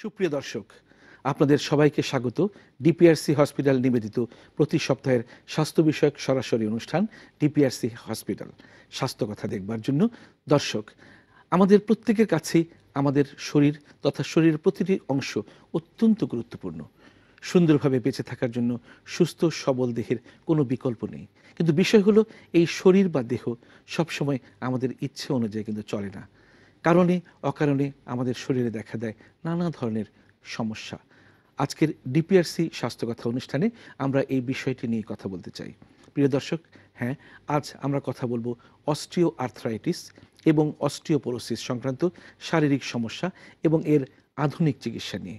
সুপ্রিয় দর্শক আপনাদের সবাইকে স্বাগত ডিপিআরসি হসপিটাল নিবেদিত প্রতি সপ্তাহের স্বাস্থ্য বিষয়ক সরাসরি অনুষ্ঠান ডিপিআরসি হসপিটাল স্বাস্থ্য কথা দেখবার জন্য দর্শক আমাদের প্রত্যেকের কাছে আমাদের শরীর তথা শরীরের প্রতিটি অংশ অত্যন্ত গুরুত্বপূর্ণ সুন্দরভাবে বেঁচে থাকার জন্য সুস্থ সবল দেহের কোনো বিকল্প নেই কিন্তু বিষয় হলো এই শরীর বা দেহ সবসময় আমাদের ইচ্ছে অনুযায়ী কিন্তু চলে না কারণে অকারণে আমাদের শরীরে দেখা দেয় নানা ধরনের সমস্যা আজকের ডিপিআরসি স্বাস্থ্যকথা অনুষ্ঠানে আমরা এই বিষয়টি নিয়ে কথা বলতে চাই প্রিয় দর্শক হ্যাঁ আজ আমরা কথা বলবো অস্ট্রিও আর্থরাইটিস এবং অস্ট্রিওপোরোসিস সংক্রান্ত শারীরিক সমস্যা এবং এর আধুনিক চিকিৎসা নিয়ে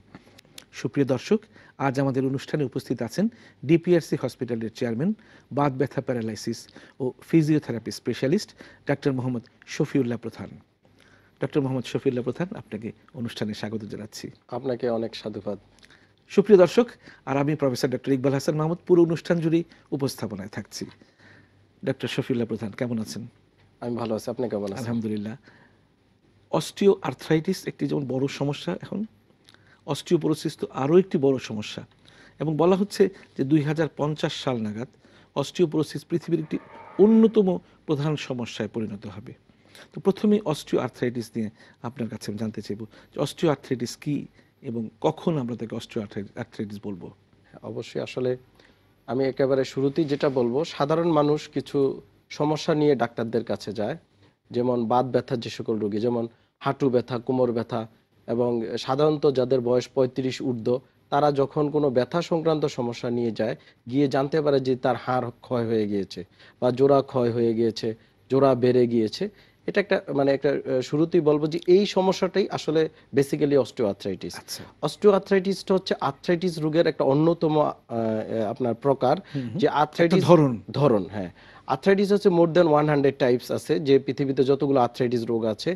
সুপ্রিয় দর্শক আজ আমাদের অনুষ্ঠানে উপস্থিত আছেন ডিপিআরসি হসপিটালের চেয়ারম্যান বাত ব্যথা প্যারালাইসিস ও ফিজিওথেরাপি স্পেশালিস্ট ডাক্তার মোহাম্মদ শফিউল্লাহ প্রধান ডক্টর মোহাম্মদ শফিউল্লাহ প্রধান আপনাকে অনুষ্ঠানে স্বাগত জানাচ্ছি আপনাকে অনেক সাধুবাদ সুপ্রিয় দর্শক আর আমি প্রফেসর ডক্টর ইকবাল হাসান মাহমুদ পুরো অনুষ্ঠান জুড়ে উপস্থাপনায় থাকছি ডক্টর শফিউল্লাহ প্রধান কেমন আছেন আমি ভালো আছি আপনি কেমন আছেন আলহামদুলিল্লাহ অস্টিও আর্থ্রাইটিস একটি যেমন বড় সমস্যা এখন অস্টিওপোরোসিস তো আরও একটি বড় সমস্যা এবং বলা হচ্ছে যে দুই সাল নাগাদ অস্টিওপোরোসিস পৃথিবীর একটি অন্যতম প্রধান সমস্যায় পরিণত হবে তো প্রথমে অস্ট্রিও আর্থ্রাইটিস নিয়ে আপনার কাছে আমি জানতে চাইব যে অস্ট্রিও আর্থ্রাইটিস কী এবং কখন আমরা তাকে অস্ট্রিও আর্থ্রাইটিস বলবো হ্যাঁ, অবশ্যই আসলে আমি একেবারে শুরুতেই যেটা বলবো সাধারণ মানুষ কিছু সমস্যা নিয়ে ডাক্তারদের কাছে যায় যেমন বাত ব্যথার যে সকল রোগী যেমন হাঁটু ব্যথা কোমর ব্যথা এবং সাধারণত যাদের বয়স পঁয়ত্রিশ ঊর্ধ্ব তারা যখন কোনো ব্যথা সংক্রান্ত সমস্যা নিয়ে যায় গিয়ে জানতে পারে যে তার হাড় ক্ষয় হয়ে গিয়েছে বা জোড়া ক্ষয় হয়ে গিয়েছে জোড়া বেড়ে গিয়েছে এটা একটা মানে একটা শুরুতেই বলবো যে এই সমস্যাটাই আসলে বেসিক্যালি অস্টিওআথ্রাইটিস অস্টিওআথ্রাইটিসটা হচ্ছে আর্থ্রাইটিস রোগের একটা অন্যতম আপনার প্রকার যে আর্থ্রাইটিস ধরন ধরন হ্যাঁ আর্থ্রাইটিস হচ্ছে more than one hundred types আছে যে পৃথিবীতে যতগুলো আর্থ্রাইটিস রোগ আছে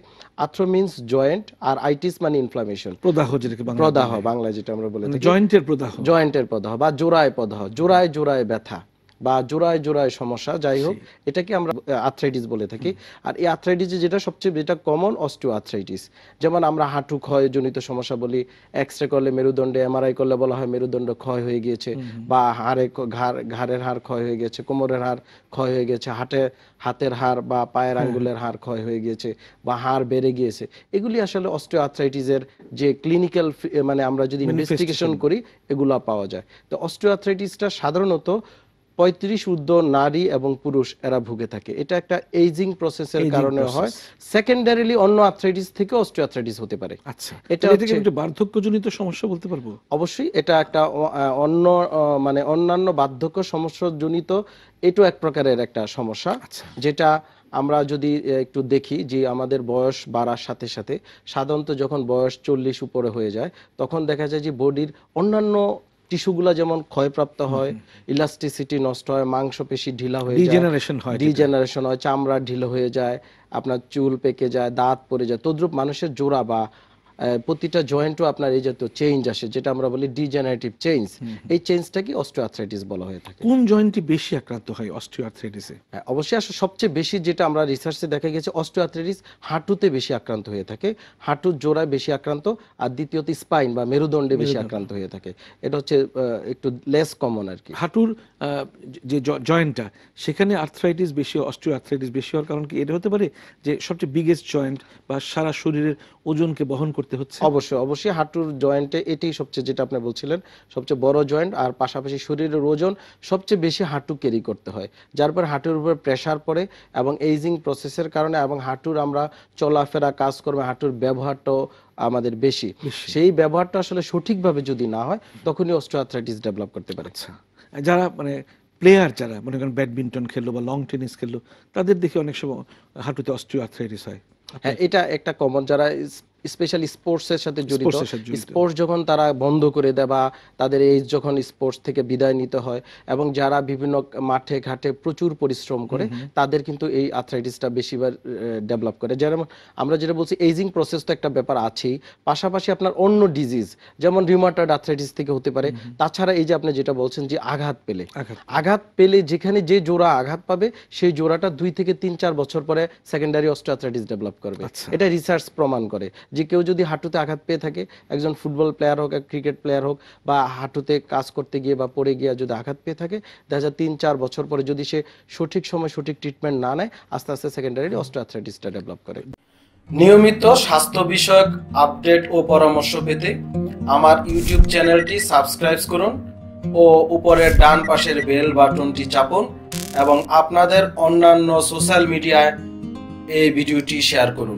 আর্থ্রো মিনস জয়েন্ট আর আইটিস মানে ইনফ্লামেশন প্রদাহ যেটা প্রদাহ বাংলায় যেটা আমরা বলে জয়েন্টের মানে প্রদাহ জয়েন্টের প্রদাহ বা জোড়ায় প্রদাহ জোড়ায় জোড়ায় ব্যথা বা জোড়ায় জোড়ায় সমস্যা যাই হোক এটাকে আমরা আর্থ্রাইটিস বলে থাকি আর এই আর্থ্রাইটিসে যেটা সবচেয়ে যেটা কমন অস্টিও আর্থ্রাইটিস যেমন আমরা হাঁটু ক্ষয় জনিত সমস্যা বলি এক্স রে করলে মেরুদণ্ডে এমআরআই করলে বলা হয় মেরুদণ্ড ক্ষয় হয়ে গিয়েছে বা হাড়ে ঘাড় ঘাড়ের হাড় ক্ষয় হয়ে গেছে কোমরের হাড় ক্ষয় হয়ে গেছে হাটে হাতের হাড় বা পায়ের আঙ্গুলের হাড় ক্ষয় হয়ে গিয়েছে বা হাড় বেড়ে গিয়েছে এগুলি আসলে অস্টিও আর্থ্রাইটিসের যে ক্লিনিক্যাল মানে আমরা যদি ইনভেস্টিগেশন করি এগুলা পাওয়া যায় তো অস্টিও আর্থ্রাইটিসটা সাধারণত পঁয়ত্রিশ ঊর্ধ্ব নারী এবং পুরুষ এরা ভুগে থাকে এটা একটা এইজিং প্রসেসের কারণে হয় সেকেন্ডারিলি অন্য আর্থ্রাইটিস থেকে অস্টিওআর্থ্রাইটিস হতে পারে আচ্ছা এটা হচ্ছে একটু বার্ধক্যজনিত সমস্যা বলতে পারবো অবশ্যই এটা একটা অন্য মানে অন্যান্য বার্ধক্য সমস্যাজনিত এটাও এক প্রকারের একটা সমস্যা আচ্ছা। যেটা আমরা যদি একটু দেখি যে আমাদের বয়স বাড়ার সাথে সাথে সাধারণত যখন বয়স চল্লিশ উপরে হয়ে যায় তখন দেখা যায় যে বডির অন্যান্য টিস্যুগুলা যেমন ক্ষয়প্রাপ্ত হয় ইলাস্টিসিটি নষ্ট হয় পেশি ঢিলা হয়ে ডিজেনারেশন হয় ডিজেনারেশন হয় চামড়া ঢিলা হয়ে যায় আপনার চুল পেকে যায় দাঁত পড়ে যায় তদ্রূপ মানুষের জোড়া বা প্রতিটা জয়েন্টও আপনার এই জাতীয় চেঞ্জ আসে যেটা আমরা বলি ডিজেনারেটিভ চেঞ্জ এই চেঞ্জটা কি অস্টিওআর্থ্রাইটিস বলা হয়ে থাকে কোন জয়েন্টটি বেশি আক্রান্ত হয় অস্টিওআর্থ্রাইটিসে হ্যাঁ, অবশ্যই আসলে সবচেয়ে বেশি যেটা আমরা রিসার্চে দেখা গেছে অস্টিওআর্থ্রাইটিস হাঁটুতে বেশি আক্রান্ত হয়ে থাকে হাঁটুর জোড়ায় বেশি আক্রান্ত আর দ্বিতীয়ত স্পাইন বা মেরুদণ্ডে বেশি আক্রান্ত হয়ে থাকে এটা হচ্ছে একটু লেস কমন আর কি হাঁটুর যে জয়েন্টটা সেখানে আর্থ্রাইটিস বেশি অস্টিওআর্থ্রাইটিস বেশি হওয়ার কারণ কি এটা হতে পারে যে সবচেয়ে বিগেস্ট জয়েন্ট বা সারা শরীরের ওজনকে বহন করতে করতে হচ্ছে অবশ্যই অবশ্যই হাঁটুর জয়েন্টে এটাই সবচেয়ে যেটা আপনি বলছিলেন সবচেয়ে বড় জয়েন্ট আর পাশাপাশি শরীরের ওজন সবচেয়ে বেশি হাঁটু ক্যারি করতে হয় যার পর হাঁটুর উপর প্রেশার পড়ে এবং এইজিং প্রসেসের কারণে এবং হাঁটুর আমরা চলাফেরা কাজ করবে হাঁটুর ব্যবহারটাও আমাদের বেশি সেই ব্যবহারটা আসলে সঠিকভাবে যদি না হয় তখনই অস্ট্রোথ্রাইটিস ডেভেলপ করতে পারে আচ্ছা। যারা মানে প্লেয়ার যারা মনে করেন ব্যাডমিন্টন খেললো বা লং টেনিস খেললো তাদের দেখে অনেক সময় হাঁটুতে অস্ট্রিও আর্থ্রাইটিস হয় হ্যাঁ এটা একটা কমন যারা স্পেশাল স্পোর্টসের সাথে জড়িত স্পোর্টস যখন তারা বন্ধ করে দেয় বা তাদের এই যখন স্পোর্টস থেকে বিদায় নিতে হয় এবং যারা বিভিন্ন মাঠে ঘাটে প্রচুর পরিশ্রম করে তাদের কিন্তু এই আর্থ্রাইটিসটা বেশিবার ডেভেলপ করে যেমন আমরা যেটা বলছি এইজিং প্রসেস তো একটা ব্যাপার আছেই পাশাপাশি আপনার অন্য ডিজিজ যেমন রিউমাটয়েড আর্থ্রাইটিস থেকে হতে পারে তাছাড়া এই যে আপনি যেটা বলছেন যে আঘাত পেলে আঘাত পেলে যেখানে যে জোড়া আঘাত পাবে সেই জোড়াটা দুই থেকে তিন চার বছর পরে সেকেন্ডারি অস্ট্রাথ্রাইটিস ডেভেলপ করবে আচ্ছা। এটা রিসার্চ প্রমাণ করে যে কেউ যদি হাঁটুতে আঘাত পেয়ে থাকে একজন ফুটবল প্লেয়ার হোক এক ক্রিকেট প্লেয়ার হোক বা হাঁটুতে কাজ করতে গিয়ে বা পড়ে গিয়ে যদি আঘাত পেয়ে থাকে দেখা যায় তিন চার বছর পরে যদি সে সঠিক সময় সঠিক ট্রিটমেন্ট না নেয় আস্তে আস্তে সেকেন্ডারি অস্ট্রোথ্রাইটিসটা ডেভেলপ করে নিয়মিত স্বাস্থ্য বিষয়ক আপডেট ও পরামর্শ পেতে আমার ইউটিউব চ্যানেলটি সাবস্ক্রাইব করুন ও উপরের ডান পাশের বেল বাটনটি চাপুন এবং আপনাদের অন্যান্য সোশ্যাল মিডিয়ায় এই ভিডিওটি শেয়ার করুন